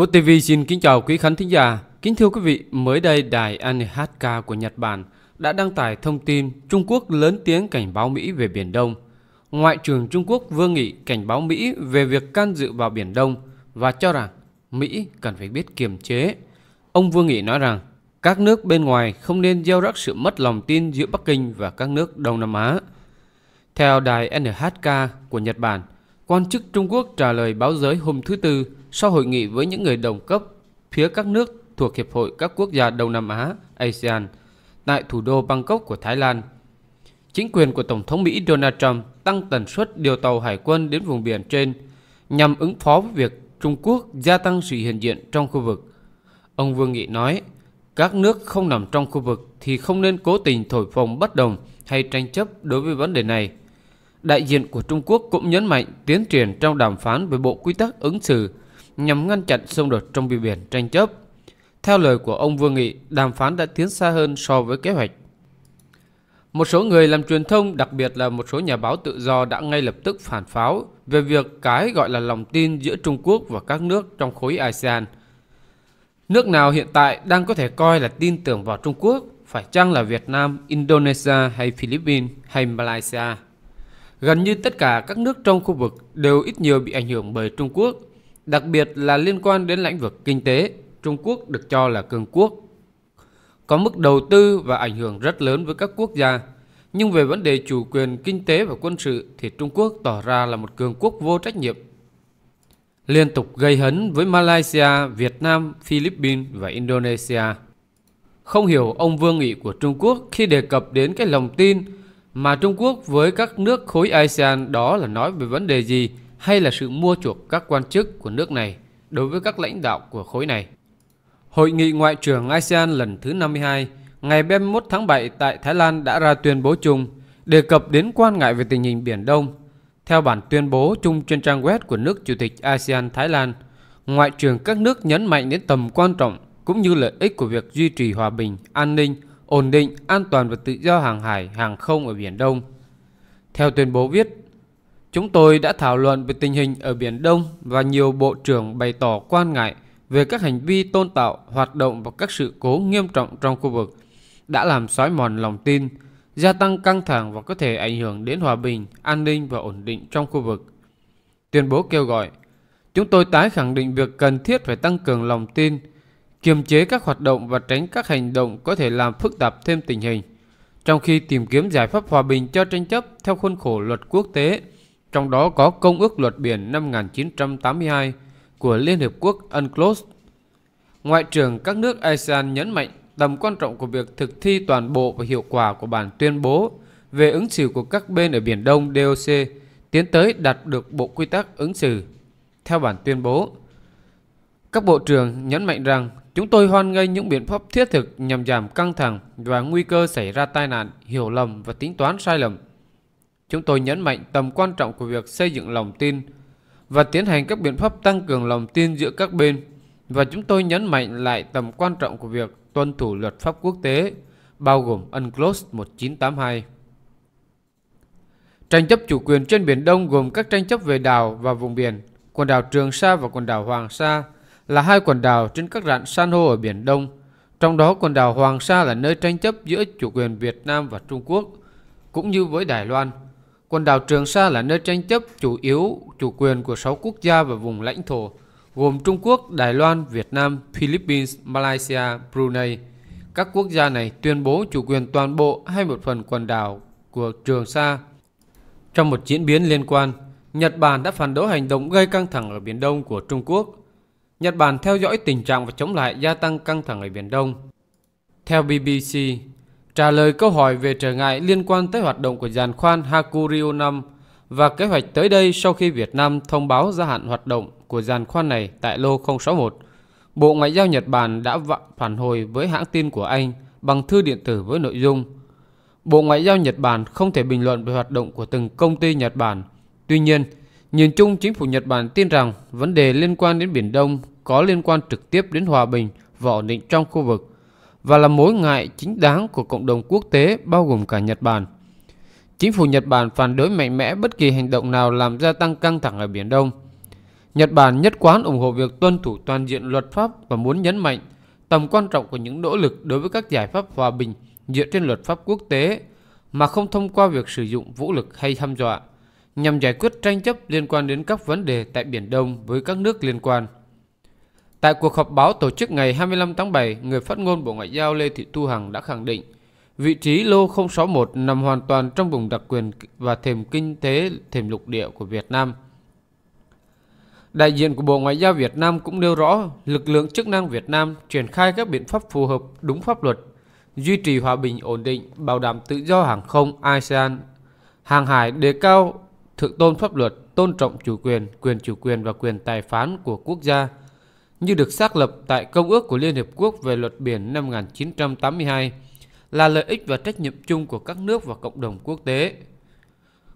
Một TV xin kính chào quý khán thính giả. Kính thưa quý vị, mới đây đài NHK của Nhật Bản đã đăng tải thông tin Trung Quốc lớn tiếng cảnh báo Mỹ về Biển Đông. Ngoại trưởng Trung Quốc Vương Nghị cảnh báo Mỹ về việc can dự vào Biển Đông và cho rằng Mỹ cần phải biết kiềm chế. Ông Vương Nghị nói rằng các nước bên ngoài không nên gieo rắc sự mất lòng tin giữa Bắc Kinh và các nước Đông Nam Á. Theo đài NHK của Nhật Bản, quan chức Trung Quốc trả lời báo giới hôm thứ Tư – sau hội nghị với những người đồng cấp phía các nước thuộc Hiệp hội các quốc gia Đông Nam Á ASEAN tại thủ đô Bangkok của Thái Lan, chính quyền của Tổng thống Mỹ Donald Trump tăng tần suất điều tàu hải quân đến vùng biển trên nhằm ứng phó với việc Trung Quốc gia tăng sự hiện diện trong khu vực. Ông Vương Nghị nói, các nước không nằm trong khu vực thì không nên cố tình thổi phồng bất đồng hay tranh chấp đối với vấn đề này. Đại diện của Trung Quốc cũng nhấn mạnh tiến triển trong đàm phán về bộ quy tắc ứng xử nhằm ngăn chặn xung đột trong vùng biển tranh chấp. Theo lời của ông Vương Nghị, đàm phán đã tiến xa hơn so với kế hoạch. Một số người làm truyền thông, đặc biệt là một số nhà báo tự do đã ngay lập tức phản pháo về việc cái gọi là lòng tin giữa Trung Quốc và các nước trong khối ASEAN. Nước nào hiện tại đang có thể coi là tin tưởng vào Trung Quốc, phải chăng là Việt Nam, Indonesia hay Philippines hay Malaysia? Gần như tất cả các nước trong khu vực đều ít nhiều bị ảnh hưởng bởi Trung Quốc đặc biệt là liên quan đến lĩnh vực kinh tế, Trung Quốc được cho là cường quốc, có mức đầu tư và ảnh hưởng rất lớn với các quốc gia. Nhưng về vấn đề chủ quyền kinh tế và quân sự thì Trung Quốc tỏ ra là một cường quốc vô trách nhiệm. Liên tục gây hấn với Malaysia, Việt Nam, Philippines và Indonesia. Không hiểu ông Vương Nghị của Trung Quốc khi đề cập đến cái lòng tin mà Trung Quốc với các nước khối ASEAN đó là nói về vấn đề gì hay là sự mua chuộc các quan chức của nước này đối với các lãnh đạo của khối này. Hội nghị Ngoại trưởng ASEAN lần thứ 52 ngày 31 tháng 7 tại Thái Lan đã ra tuyên bố chung đề cập đến quan ngại về tình hình Biển Đông. Theo bản tuyên bố chung trên trang web của nước Chủ tịch ASEAN Thái Lan, Ngoại trưởng các nước nhấn mạnh đến tầm quan trọng cũng như lợi ích của việc duy trì hòa bình, an ninh, ổn định, an toàn và tự do hàng hải, hàng không ở Biển Đông. Theo tuyên bố viết, Chúng tôi đã thảo luận về tình hình ở Biển Đông và nhiều bộ trưởng bày tỏ quan ngại về các hành vi tôn tạo, hoạt động và các sự cố nghiêm trọng trong khu vực đã làm xói mòn lòng tin, gia tăng căng thẳng và có thể ảnh hưởng đến hòa bình, an ninh và ổn định trong khu vực. Tuyên bố kêu gọi, chúng tôi tái khẳng định việc cần thiết phải tăng cường lòng tin, kiềm chế các hoạt động và tránh các hành động có thể làm phức tạp thêm tình hình, trong khi tìm kiếm giải pháp hòa bình cho tranh chấp theo khuôn khổ luật quốc tế trong đó có Công ước Luật Biển năm 1982 của Liên Hiệp Quốc UNCLOS. Ngoại trưởng các nước ASEAN nhấn mạnh tầm quan trọng của việc thực thi toàn bộ và hiệu quả của bản tuyên bố về ứng xử của các bên ở Biển Đông DOC tiến tới đạt được Bộ Quy tắc ứng xử. Theo bản tuyên bố, các bộ trưởng nhấn mạnh rằng chúng tôi hoan nghênh những biện pháp thiết thực nhằm giảm căng thẳng và nguy cơ xảy ra tai nạn, hiểu lầm và tính toán sai lầm chúng tôi nhấn mạnh tầm quan trọng của việc xây dựng lòng tin và tiến hành các biện pháp tăng cường lòng tin giữa các bên và chúng tôi nhấn mạnh lại tầm quan trọng của việc tuân thủ luật pháp quốc tế bao gồm UNCLOS 1982. Tranh chấp chủ quyền trên Biển Đông gồm các tranh chấp về đảo và vùng biển, quần đảo Trường Sa và quần đảo Hoàng Sa là hai quần đảo trên các rạn san hô ở Biển Đông, trong đó quần đảo Hoàng Sa là nơi tranh chấp giữa chủ quyền Việt Nam và Trung Quốc, cũng như với Đài Loan. Quần đảo Trường Sa là nơi tranh chấp chủ yếu chủ quyền của 6 quốc gia và vùng lãnh thổ, gồm Trung Quốc, Đài Loan, Việt Nam, Philippines, Malaysia, Brunei. Các quốc gia này tuyên bố chủ quyền toàn bộ hay một phần quần đảo của Trường Sa. Trong một diễn biến liên quan, Nhật Bản đã phản đối hành động gây căng thẳng ở Biển Đông của Trung Quốc. Nhật Bản theo dõi tình trạng và chống lại gia tăng căng thẳng ở Biển Đông. Theo BBC, trả lời câu hỏi về trở ngại liên quan tới hoạt động của giàn khoan Hakuryu 5 và kế hoạch tới đây sau khi Việt Nam thông báo gia hạn hoạt động của giàn khoan này tại lô 061. Bộ Ngoại giao Nhật Bản đã phản hồi với hãng tin của Anh bằng thư điện tử với nội dung Bộ Ngoại giao Nhật Bản không thể bình luận về hoạt động của từng công ty Nhật Bản. Tuy nhiên, nhìn chung chính phủ Nhật Bản tin rằng vấn đề liên quan đến Biển Đông có liên quan trực tiếp đến hòa bình và ổn định trong khu vực và là mối ngại chính đáng của cộng đồng quốc tế bao gồm cả Nhật Bản. Chính phủ Nhật Bản phản đối mạnh mẽ bất kỳ hành động nào làm gia tăng căng thẳng ở Biển Đông. Nhật Bản nhất quán ủng hộ việc tuân thủ toàn diện luật pháp và muốn nhấn mạnh tầm quan trọng của những nỗ lực đối với các giải pháp hòa bình dựa trên luật pháp quốc tế mà không thông qua việc sử dụng vũ lực hay hăm dọa nhằm giải quyết tranh chấp liên quan đến các vấn đề tại Biển Đông với các nước liên quan. Tại cuộc họp báo tổ chức ngày 25 tháng 7, người phát ngôn Bộ Ngoại giao Lê Thị Thu Hằng đã khẳng định vị trí lô 061 nằm hoàn toàn trong vùng đặc quyền và thềm kinh tế, thềm lục địa của Việt Nam. Đại diện của Bộ Ngoại giao Việt Nam cũng nêu rõ lực lượng chức năng Việt Nam triển khai các biện pháp phù hợp đúng pháp luật, duy trì hòa bình ổn định, bảo đảm tự do hàng không ASEAN, hàng hải đề cao thượng tôn pháp luật, tôn trọng chủ quyền, quyền chủ quyền và quyền tài phán của quốc gia – như được xác lập tại Công ước của Liên Hiệp Quốc về luật biển năm 1982 là lợi ích và trách nhiệm chung của các nước và cộng đồng quốc tế.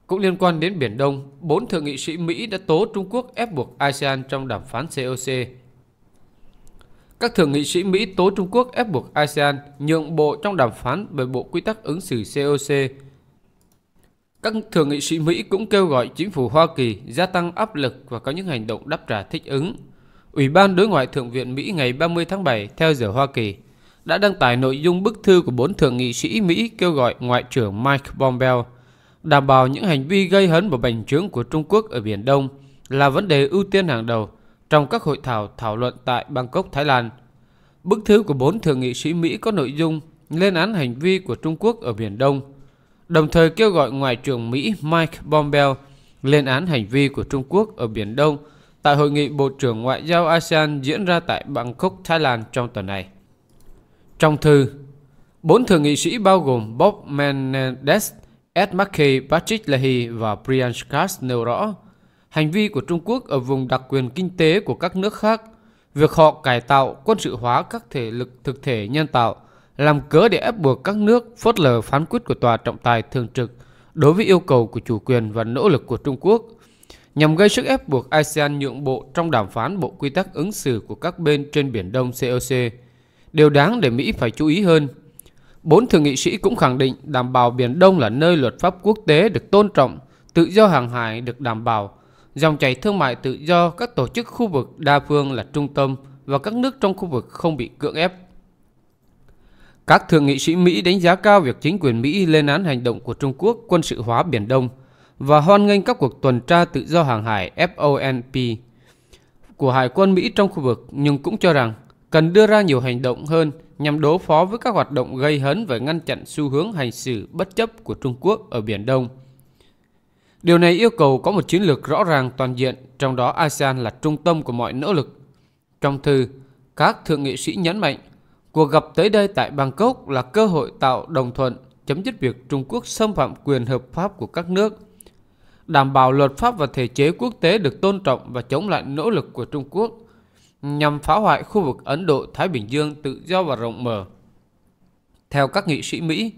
Cũng liên quan đến Biển Đông, bốn thượng nghị sĩ Mỹ đã tố Trung Quốc ép buộc ASEAN trong đàm phán COC. Các thượng nghị sĩ Mỹ tố Trung Quốc ép buộc ASEAN nhượng bộ trong đàm phán về Bộ Quy tắc ứng xử COC. Các thượng nghị sĩ Mỹ cũng kêu gọi chính phủ Hoa Kỳ gia tăng áp lực và có những hành động đáp trả thích ứng. Ủy ban Đối ngoại Thượng viện Mỹ ngày 30 tháng 7 theo giờ Hoa Kỳ đã đăng tải nội dung bức thư của bốn thượng nghị sĩ Mỹ kêu gọi Ngoại trưởng Mike Pompeo đảm bảo những hành vi gây hấn và bành trướng của Trung Quốc ở Biển Đông là vấn đề ưu tiên hàng đầu trong các hội thảo thảo luận tại Bangkok, Thái Lan. Bức thư của bốn thượng nghị sĩ Mỹ có nội dung lên án hành vi của Trung Quốc ở Biển Đông, đồng thời kêu gọi Ngoại trưởng Mỹ Mike Pompeo lên án hành vi của Trung Quốc ở Biển Đông – tại hội nghị Bộ trưởng Ngoại giao ASEAN diễn ra tại Bangkok, Thái Lan trong tuần này. Trong thư, bốn thượng nghị sĩ bao gồm Bob Menendez, Ed McKay, Patrick Leahy và Brian Schatz nêu rõ hành vi của Trung Quốc ở vùng đặc quyền kinh tế của các nước khác, việc họ cải tạo quân sự hóa các thể lực thực thể nhân tạo làm cớ để ép buộc các nước phớt lờ phán quyết của Tòa trọng tài thường trực đối với yêu cầu của chủ quyền và nỗ lực của Trung Quốc – nhằm gây sức ép buộc ASEAN nhượng bộ trong đàm phán bộ quy tắc ứng xử của các bên trên Biển Đông COC. Điều đáng để Mỹ phải chú ý hơn. Bốn thượng nghị sĩ cũng khẳng định đảm bảo Biển Đông là nơi luật pháp quốc tế được tôn trọng, tự do hàng hải được đảm bảo, dòng chảy thương mại tự do các tổ chức khu vực đa phương là trung tâm và các nước trong khu vực không bị cưỡng ép. Các thượng nghị sĩ Mỹ đánh giá cao việc chính quyền Mỹ lên án hành động của Trung Quốc quân sự hóa Biển Đông – và hoan nghênh các cuộc tuần tra tự do hàng hải FONP của Hải quân Mỹ trong khu vực nhưng cũng cho rằng cần đưa ra nhiều hành động hơn nhằm đối phó với các hoạt động gây hấn và ngăn chặn xu hướng hành xử bất chấp của Trung Quốc ở Biển Đông. Điều này yêu cầu có một chiến lược rõ ràng toàn diện, trong đó ASEAN là trung tâm của mọi nỗ lực. Trong thư, các thượng nghị sĩ nhấn mạnh, cuộc gặp tới đây tại Bangkok là cơ hội tạo đồng thuận chấm dứt việc Trung Quốc xâm phạm quyền hợp pháp của các nước – đảm bảo luật pháp và thể chế quốc tế được tôn trọng và chống lại nỗ lực của Trung Quốc nhằm phá hoại khu vực Ấn Độ-Thái Bình Dương tự do và rộng mở. Theo các nghị sĩ Mỹ,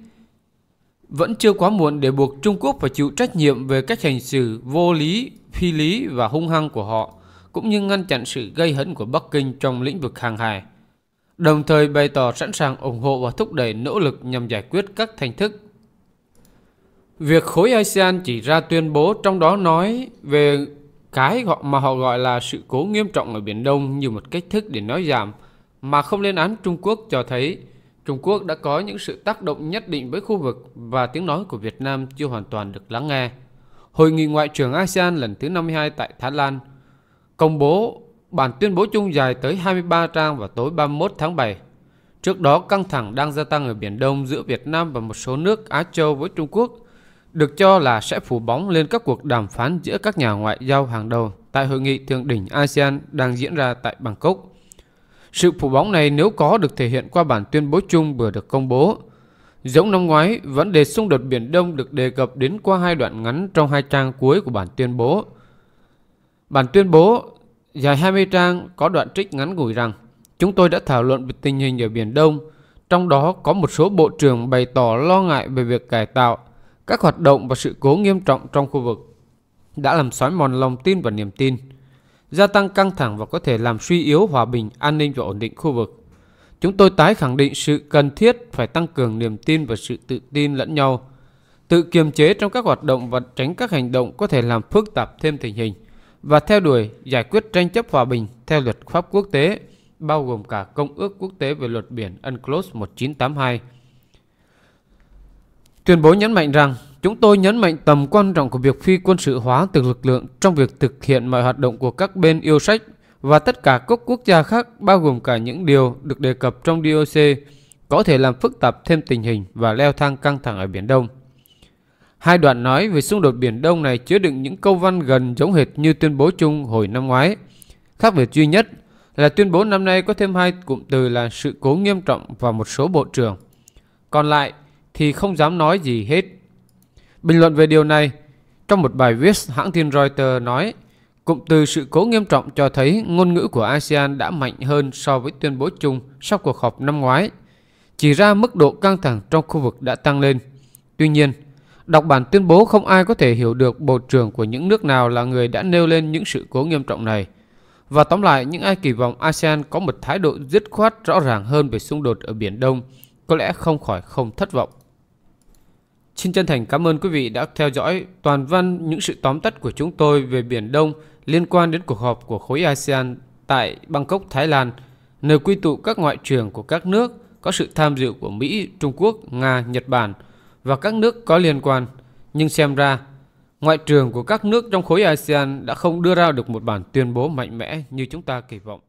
vẫn chưa quá muộn để buộc Trung Quốc phải chịu trách nhiệm về cách hành xử vô lý, phi lý và hung hăng của họ, cũng như ngăn chặn sự gây hấn của Bắc Kinh trong lĩnh vực hàng hải, đồng thời bày tỏ sẵn sàng ủng hộ và thúc đẩy nỗ lực nhằm giải quyết các thành thức Việc khối ASEAN chỉ ra tuyên bố trong đó nói về cái mà họ gọi là sự cố nghiêm trọng ở Biển Đông như một cách thức để nói giảm mà không lên án Trung Quốc cho thấy Trung Quốc đã có những sự tác động nhất định với khu vực và tiếng nói của Việt Nam chưa hoàn toàn được lắng nghe. Hội nghị ngoại trưởng ASEAN lần thứ 52 tại Thái Lan công bố bản tuyên bố chung dài tới 23 trang vào tối 31 tháng 7. Trước đó, căng thẳng đang gia tăng ở Biển Đông giữa Việt Nam và một số nước Á Châu với Trung Quốc – được cho là sẽ phủ bóng lên các cuộc đàm phán giữa các nhà ngoại giao hàng đầu tại hội nghị thượng đỉnh ASEAN đang diễn ra tại Bangkok. Sự phủ bóng này nếu có được thể hiện qua bản tuyên bố chung vừa được công bố. Giống năm ngoái, vấn đề xung đột Biển Đông được đề cập đến qua hai đoạn ngắn trong hai trang cuối của bản tuyên bố. Bản tuyên bố dài 20 trang có đoạn trích ngắn gùi rằng Chúng tôi đã thảo luận về tình hình ở Biển Đông, trong đó có một số bộ trưởng bày tỏ lo ngại về việc cải tạo các hoạt động và sự cố nghiêm trọng trong khu vực đã làm xói mòn lòng tin và niềm tin, gia tăng căng thẳng và có thể làm suy yếu hòa bình, an ninh và ổn định khu vực. Chúng tôi tái khẳng định sự cần thiết phải tăng cường niềm tin và sự tự tin lẫn nhau, tự kiềm chế trong các hoạt động và tránh các hành động có thể làm phức tạp thêm tình hình và theo đuổi giải quyết tranh chấp hòa bình theo luật pháp quốc tế bao gồm cả Công ước Quốc tế về luật biển UNCLOS 1982 Tuyên bố nhấn mạnh rằng chúng tôi nhấn mạnh tầm quan trọng của việc phi quân sự hóa từ lực lượng trong việc thực hiện mọi hoạt động của các bên yêu sách và tất cả các quốc gia khác bao gồm cả những điều được đề cập trong DOC có thể làm phức tạp thêm tình hình và leo thang căng thẳng ở Biển Đông. Hai đoạn nói về xung đột Biển Đông này chứa đựng những câu văn gần giống hệt như tuyên bố chung hồi năm ngoái. Khác biệt duy nhất là tuyên bố năm nay có thêm hai cụm từ là sự cố nghiêm trọng và một số bộ trưởng. Còn lại, thì không dám nói gì hết. Bình luận về điều này, trong một bài viết hãng tin Reuters nói, cụm từ sự cố nghiêm trọng cho thấy ngôn ngữ của ASEAN đã mạnh hơn so với tuyên bố chung sau cuộc họp năm ngoái, chỉ ra mức độ căng thẳng trong khu vực đã tăng lên. Tuy nhiên, đọc bản tuyên bố không ai có thể hiểu được bộ trưởng của những nước nào là người đã nêu lên những sự cố nghiêm trọng này. Và tóm lại, những ai kỳ vọng ASEAN có một thái độ dứt khoát rõ ràng hơn về xung đột ở Biển Đông có lẽ không khỏi không thất vọng. Xin chân thành cảm ơn quý vị đã theo dõi toàn văn những sự tóm tắt của chúng tôi về Biển Đông liên quan đến cuộc họp của khối ASEAN tại Bangkok, Thái Lan, nơi quy tụ các ngoại trưởng của các nước có sự tham dự của Mỹ, Trung Quốc, Nga, Nhật Bản và các nước có liên quan. Nhưng xem ra, ngoại trưởng của các nước trong khối ASEAN đã không đưa ra được một bản tuyên bố mạnh mẽ như chúng ta kỳ vọng.